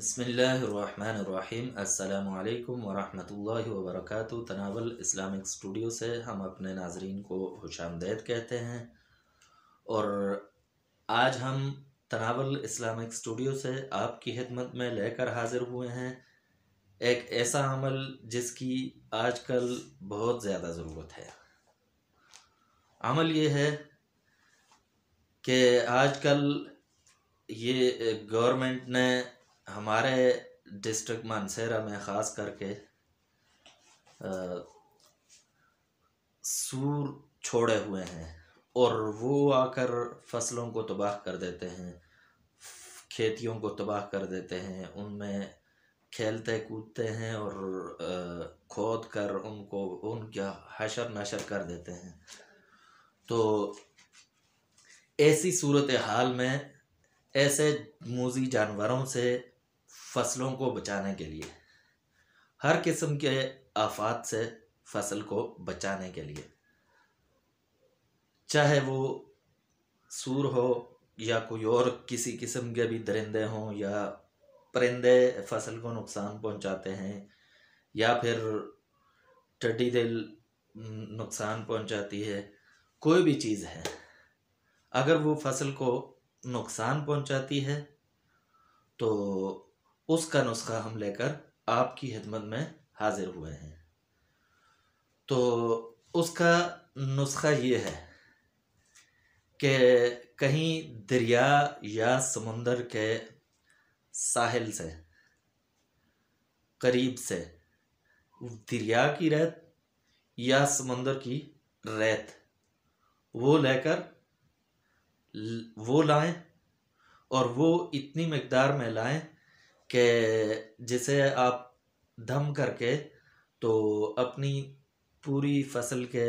बसमीम् अल्लाम वरहमतुल्लाह वर्क तनावल इस्लामिक स्टूडियो से हम अपने नाजरन को खुश आमदैद कहते हैं और आज हम तनावल इस्लामिक स्टूडियो से आपकी खिदमत में लेकर हाजिर हुए हैं एक ऐसा अमल जिसकी आजकल बहुत ज़्यादा ज़रूरत है अमल ये है कि आजकल ये गवर्नमेंट ने हमारे डिस्ट्रिक्ट मानसेरा में ख़ास करके आ, सूर छोड़े हुए हैं और वो आकर फसलों को तबाह कर देते हैं खेतियों को तबाह कर देते हैं उनमें खेलते कूदते हैं और खोद कर उनको उनका हशर नशर कर देते हैं तो ऐसी सूरत हाल में ऐसे मूजी जानवरों से फसलों को बचाने के लिए हर किस्म के आफात से फसल को बचाने के लिए चाहे वो सूर हो या कोई और किसी किस्म के भी दरिंदे हों या परिंदे फसल को नुकसान पहुंचाते हैं या फिर टड्डी दिल नुकसान पहुंचाती है कोई भी चीज़ है अगर वो फसल को नुकसान पहुंचाती है तो उसका नुस्खा हम लेकर आपकी खिदमत में हाजिर हुए हैं तो उसका नुस्खा ये है कि कहीं दरिया या समुंदर के साहिल से करीब से दरिया की रेत या समंदर की रेत वो लेकर वो लाएं और वो इतनी मकदार में लाएं कि जिसे आप दम करके तो अपनी पूरी फसल के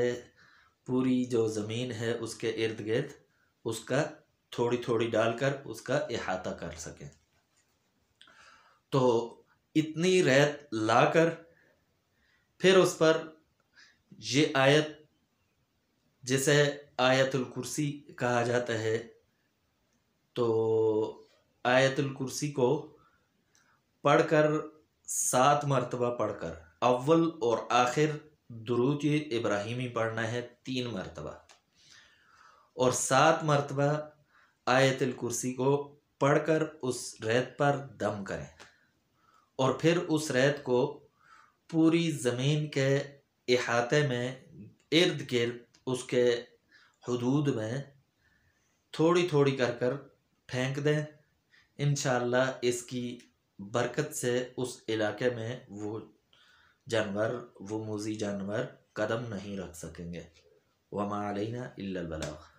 पूरी जो ज़मीन है उसके इर्द गिर्द उसका थोड़ी थोड़ी डालकर उसका अहाता कर सकें तो इतनी रेत लाकर फिर उस पर ये आयत जिसे आयतुल कुर्सी कहा जाता है तो आयतुल कुर्सी को पढ़कर सात मरतबा पढ़कर अव्वल और आखिर दुरुद इब्राहिमी पढ़ना है तीन मरतबा और सात मरतबा आयतल कुर्सी को पढ़कर उस रेत पर दम करें और फिर उस रेत को पूरी ज़मीन के अहाते में इर्द गिर्द उसके हदूद में थोड़ी थोड़ी कर कर फेंक दें इन इसकी बरकत से उस इलाके में वो जानवर वो मोजी जानवर कदम नहीं रख सकेंगे वमा अलैना अल बलाग